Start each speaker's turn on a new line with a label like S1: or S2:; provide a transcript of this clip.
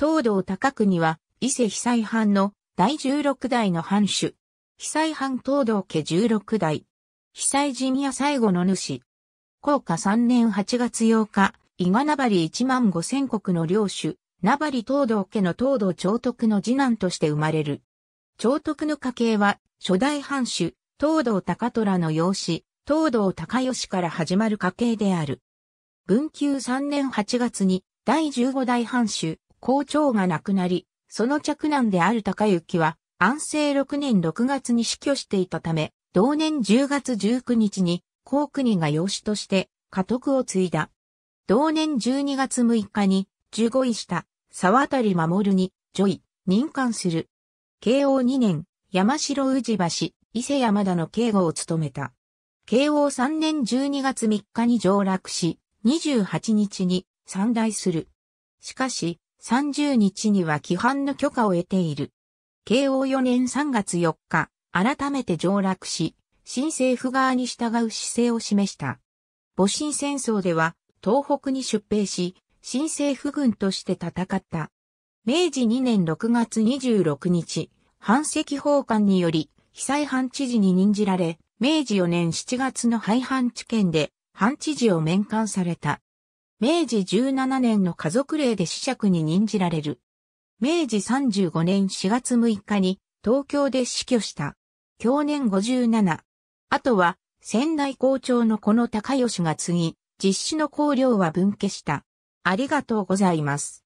S1: 東道
S2: 高国は、伊勢被災藩の第16代の藩主。被災藩東道家16代。被災陣や最後の主。高下3年8月8日、伊賀名張1万5千国の領主、名張東道家の東道長徳の次男として生まれる。長徳の家系は、初代藩主、東道高虎の養子、東道高吉から始まる家系である。文久3年8月に、第15代藩主、校長が亡くなり、その着男である高幸は、安政6年6月に死去していたため、同年10月19日に、高国が養子として、家督を継いだ。同年12月6日に、15位した、沢渡守に、ジョイ、任官する。慶応2年、山城宇治橋、伊勢山田の警護を務めた。慶応3年12月3日に上落し、28日に散来する。しかし、30日には規範の許可を得ている。慶応4年3月4日、改めて上洛し、新政府側に従う姿勢を示した。戊辰戦争では、東北に出兵し、新政府軍として戦った。明治2年6月26日、反赤法官により、被災藩知事に任じられ、明治4年7月の廃藩置県で、藩知事を免官された。明治17年の家族令で子爵に任じられる。明治35年4月6日に東京で死去した。去年57。あとは仙台校長のこの高吉が次、実施の考慮は分家した。ありがとうございます。